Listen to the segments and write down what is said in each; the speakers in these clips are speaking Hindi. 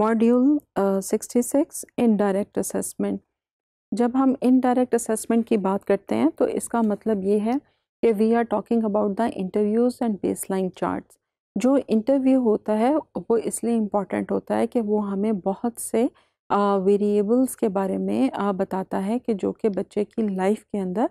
module sixty six indirect assessment जब हम इनडायरेक्ट असेसमेंट की बात करते हैं तो इसका मतलब ये है कि we are talking about the interviews and baseline charts जो इंटरव्यू होता है वो इसलिए इम्पॉर्टेंट होता है कि वो हमें बहुत से वेरिएबल्स के बारे में uh, बताता है कि जो कि बच्चे की लाइफ के अंदर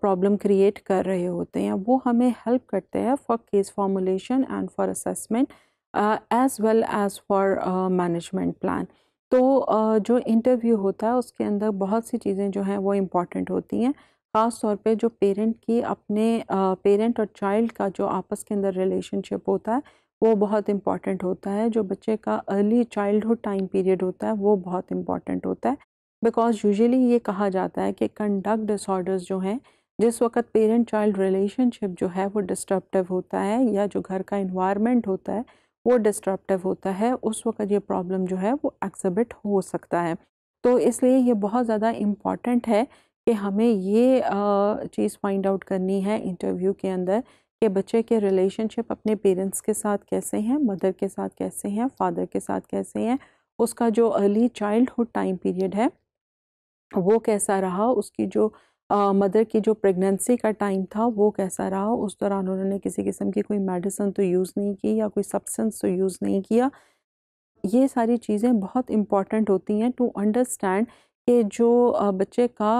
प्रॉब्लम क्रिएट कर रहे होते हैं वो हमें हेल्प करते हैं for case formulation and for assessment as well as for management plan तो uh, जो इंटरव्यू होता है उसके अंदर बहुत सी चीज़ें जो हैं वो इम्पॉर्टेंट होती हैं ख़ास तौर पे जो पेरेंट की अपने पेरेंट uh, और चाइल्ड का जो आपस के अंदर रिलेशनशिप होता है वो बहुत इम्पॉर्टेंट होता है जो बच्चे का अर्ली चाइल्डहुड टाइम पीरियड होता है वो बहुत इम्पॉर्टेंट होता है बिकॉज यूजली ये कहा जाता है कि कंडक्ट डिसऑर्डर्स जो हैं जिस वक्त पेरेंट चाइल्ड रिलेशनशिप जो है वो डिस्टर्बटिव होता है या जो घर का इन्वायरमेंट होता है वो डिस्ट्रप्टिव होता है उस वक्त ये प्रॉब्लम जो है वो एक्सबिट हो सकता है तो इसलिए ये बहुत ज़्यादा इम्पॉर्टेंट है कि हमें ये चीज़ फाइंड आउट करनी है इंटरव्यू के अंदर कि बच्चे के रिलेशनशिप अपने पेरेंट्स के साथ कैसे हैं मदर के साथ कैसे हैं फादर के साथ कैसे हैं उसका जो अर्ली चाइल्डहुड टाइम पीरियड है वो कैसा रहा उसकी जो मदर की जो प्रेगनेंसी का टाइम था वो कैसा रहा उस दौरान उन्होंने किसी किस्म की कोई मेडिसिन तो यूज़ नहीं की या कोई सब्सटेंस तो यूज़ नहीं किया ये सारी चीज़ें बहुत इम्पॉर्टेंट होती हैं टू अंडरस्टैंड कि जो बच्चे का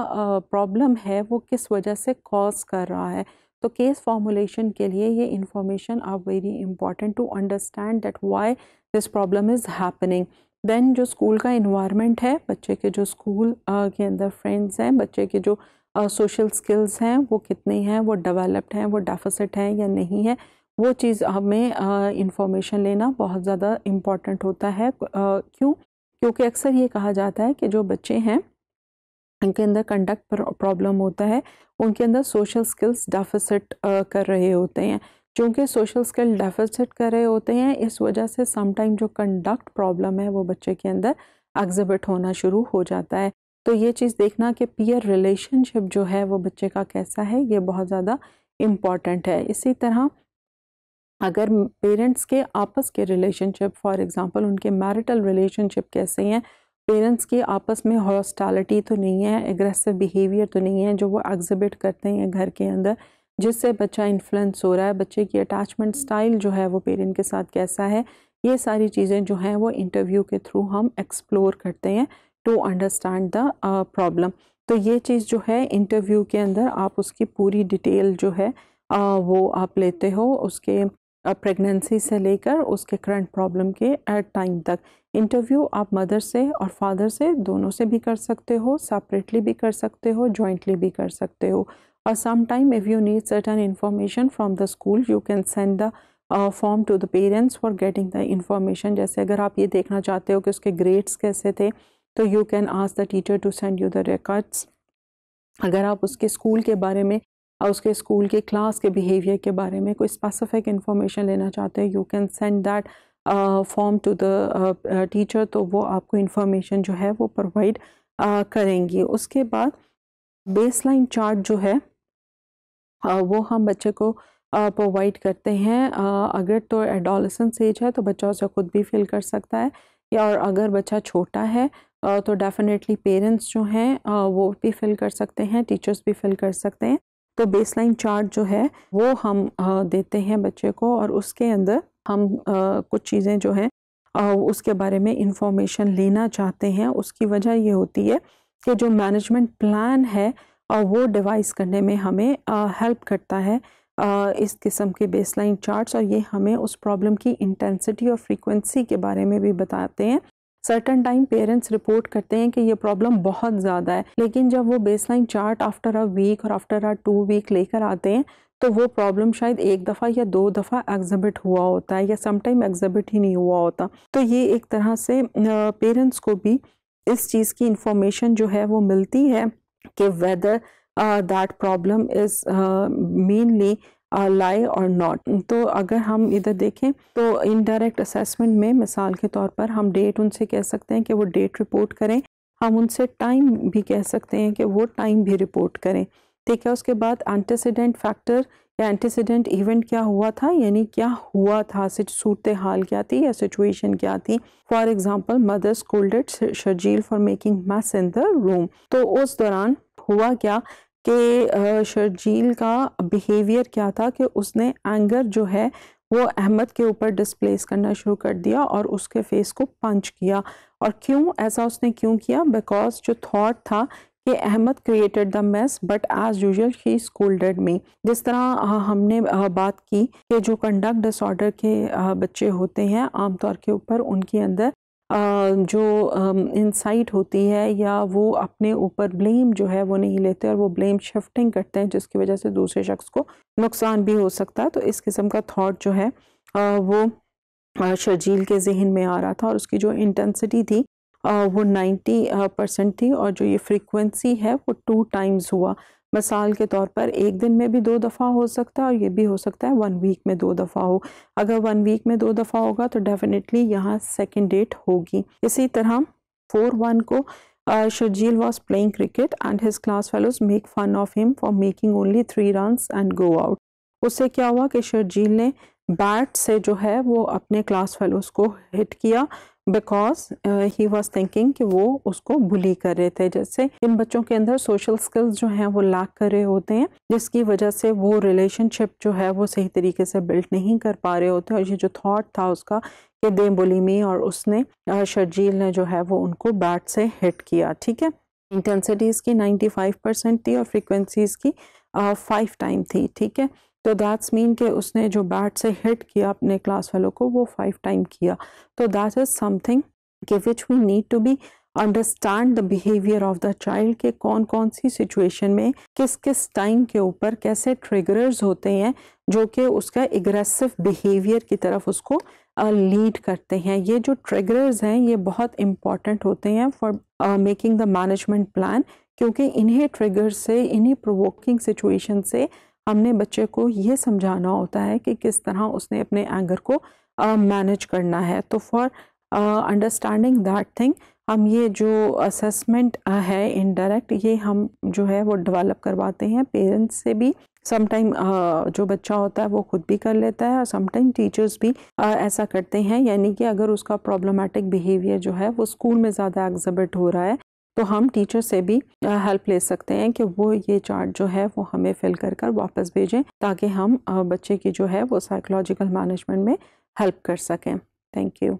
प्रॉब्लम है वो किस वजह से कॉज कर रहा है तो केस फॉर्मुलेशन के लिए ये information are very important to understand that why this problem is happening then जो स्कूल का इन्वायरमेंट है बच्चे के जो स्कूल के अंदर फ्रेंड्स हैं बच्चे के जो सोशल स्किल्स हैं वो कितनी हैं वो डेवलप्ड हैं वो डेफिसिट हैं या नहीं है वो चीज़ हमें इंफॉर्मेशन लेना बहुत ज़्यादा इम्पॉर्टेंट होता है क्यों क्योंकि अक्सर ये कहा जाता है कि जो बच्चे हैं उनके अंदर कंडक्ट प्रॉब्लम होता है उनके अंदर सोशल स्किल्स डेफिसिट कर रहे होते हैं चूँकि सोशल स्किल डेफिसिट कर रहे होते हैं इस वजह से समटाइम जो कंडक्ट प्रॉब्लम है वो बच्चे के अंदर एग्जिबिट होना शुरू हो जाता है तो ये चीज़ देखना कि पीयर रिलेशनशिप जो है वो बच्चे का कैसा है ये बहुत ज़्यादा इम्पॉर्टेंट है इसी तरह अगर पेरेंट्स के आपस के रिलेशनशिप फॉर एग्ज़ाम्पल उनके मैरिटल रिलेशनशिप कैसे हैं पेरेंट्स की आपस में हॉस्टालिटी तो नहीं है एग्रेसिव बिहेवियर तो नहीं है जो वो एग्जिबिट करते हैं घर के अंदर जिससे बच्चा इन्फ्लुएंस हो रहा है बच्चे की अटैचमेंट स्टाइल जो है वो पेरेंट के साथ कैसा है ये सारी चीज़ें जो हैं वो इंटरव्यू के थ्रू हम एक्सप्लोर करते हैं टू अंडरस्टैंड द प्रॉब्लम तो ये चीज़ जो है इंटरव्यू के अंदर आप उसकी पूरी डिटेल जो है आ, uh, वो आप लेते हो उसके प्रेगनेंसी uh, से लेकर उसके करंट प्रॉब्लम के टाइम uh, तक इंटरव्यू आप मदर से और फादर से दोनों से भी कर सकते हो सेपरेटली भी कर सकते हो जॉइंटली भी कर सकते हो और some time if you need certain information from the school you can send the form to the parents for getting the information जैसे अगर आप ये देखना चाहते हो कि उसके ग्रेड्स कैसे थे तो you can ask the teacher to send you the records अगर आप उसके स्कूल के बारे में और उसके स्कूल के क्लास के बिहेवियर के बारे में कोई स्पेसिफिक इन्फॉर्मेशन लेना चाहते हैं you can send that form to the teacher तो वो आपको इन्फॉर्मेशन जो है वो प्रोवाइड uh, करेंगी उसके बाद बेसलाइन चार्ट जो है uh, वो हम बच्चे को प्रोवाइड uh, करते हैं uh, अगर तो एडोलसेंस एज है तो बच्चा उसे खुद भी फिल कर सकता है या और अगर बच्चा छोटा है तो डेफिनेटली पेरेंट्स जो हैं वो भी फिल कर सकते हैं टीचर्स भी फिल कर सकते हैं तो बेसलाइन चार्ट जो है वो हम देते हैं बच्चे को और उसके अंदर हम कुछ चीज़ें जो हैं उसके बारे में इंफॉर्मेशन लेना चाहते हैं उसकी वजह ये होती है कि जो मैनेजमेंट प्लान है और वो डिवाइस करने में हमें हेल्प करता है इस किस्म के बेसलाइन चार्ट्स और ये हमें उस प्रॉब्लम की इंटेंसिटी और फ्रीक्वेंसी के बारे में भी बताते हैं सर्टन टाइम पेरेंट्स रिपोर्ट करते हैं कि ये प्रॉब्लम बहुत ज़्यादा है लेकिन जब वो base line chart after a week और आफ्टर अ टू वीक लेकर आते हैं तो वो प्रॉब्लम शायद एक दफ़ा या दो दफ़ा एग्जिबिट हुआ होता है या समटाइम एग्जिबिट ही नहीं हुआ होता तो ये एक तरह से पेरेंट्स को भी इस चीज़ की इंफॉर्मेशन जो है वो मिलती है कि whether that problem is mainly लाए और नॉट तो अगर हम इधर देखें तो इनडायरेक्ट असेसमेंट में मिसाल के तौर पर हम डेट उनसे कह सकते हैं कि वो डेट रिपोर्ट करें हम उनसे टाइम भी कह सकते हैं कि वो टाइम भी रिपोर्ट करें ठीक है उसके बाद एंटीसीडेंट फैक्टर या एंटीसीडेंट इवेंट क्या हुआ था यानी क्या हुआ था सूरत हाल क्या थी या सिचुएशन क्या थी for example mothers scolded Sharjeel for making mess in the room तो उस दौरान हुआ क्या कि शर्जील का बिहेवियर क्या था कि उसने एंगर जो है वो अहमद के ऊपर डिस्प्लेस करना शुरू कर दिया और उसके फेस को पंच किया और क्यों ऐसा उसने क्यों किया बिकॉज जो थॉट था कि Ahmad created the mess but as usual he scolded me जिस तरह हमने बात की कि जो कंडक्ट डिसऑर्डर के बच्चे होते हैं आमतौर के ऊपर उनके अंदर जो इंसाइट होती है या वो अपने ऊपर ब्लेम जो है वो नहीं लेते और वो ब्लेम शिफ्टिंग करते हैं जिसकी वजह से दूसरे शख्स को नुकसान भी हो सकता है तो इस किस्म का थॉट जो है वो शर्जील के जहन में आ रहा था और उसकी जो इंटेंसिटी थी वो नाइन्टी परसेंट थी और जो ये फ्रीक्वेंसी है वो टू टाइम्स हुआ मिसाल के तौर पर एक दिन में भी दो दफ़ा हो सकता है और ये भी हो सकता है वन वीक में दो दफ़ा हो अगर वन वीक में दो दफ़ा होगा तो डेफिनेटली यहाँ सेकेंड डेट होगी इसी तरह फोर वन को Sharjeel was playing cricket and his class fellows make fun of him for making only three run and go out उससे क्या हुआ कि शर्जील ने बैट से जो है वो अपने क्लास फेलोज़ को हिट किया बिकॉज ही वॉज थिंकिंग कि वो उसको बुली कर रहे थे जैसे इन बच्चों के अंदर सोशल स्किल्स जो हैं वो लाक कर रहे होते हैं जिसकी वजह से वो रिलेशनशिप जो है वो सही तरीके से बिल्ड नहीं कर पा रहे होते और ये जो थाट था उसका कि दे बोली मी और उसने शर्जील uh, ने जो है वो उनको बैट से हिट किया ठीक है इंटेंसिटी इसकी फाइव परसेंट थी और फ्रिक्वेंसी इसकी फाइव टाइम थी ठीक है तो दैट्स मीन के उसने जो बैट से हिट किया अपने क्लास वालों को वो फाइव टाइम किया तो दैट इज़ समथिंग के which we need to be understand the behaviour of the child के कौन कौन सी सिचुएशन में किस किस टाइम के ऊपर कैसे ट्रिगरर्स होते हैं जो कि उसका एग्रेसिव बिहेवियर की तरफ उसको लीड करते हैं ये जो ट्रिगरर्स हैं ये बहुत इंपॉर्टेंट होते हैं for making the management plan क्योंकि इन्हीं ट्रिगर से इन्हीं प्रोवोकिंग सिचुएशन से हमने बच्चे को यह समझाना होता है कि किस तरह उसने अपने एंगर को मैनेज uh, करना है तो फॉर अंडरस्टैंडिंग दैट थिंग हम ये जो असेसमेंट uh, है इनडायरेक्ट ये हम जो है वो डेवलप करवाते हैं पेरेंट्स से भी समटाइम uh, जो बच्चा होता है वो खुद भी कर लेता है और समटाइम टीचर्स भी ऐसा करते हैं यानी कि अगर उसका प्रॉब्लमेटिक बिहेवियर जो है वो स्कूल में ज़्यादा एग्जिबिट हो रहा है तो हम टीचर से भी हेल्प ले सकते हैं कि वो ये चार्ट जो है वो हमें फिल कर कर वापस भेजें ताकि हम बच्चे की जो है वो साइकोलॉजिकल मैनेजमेंट में हेल्प कर सकें थैंक यू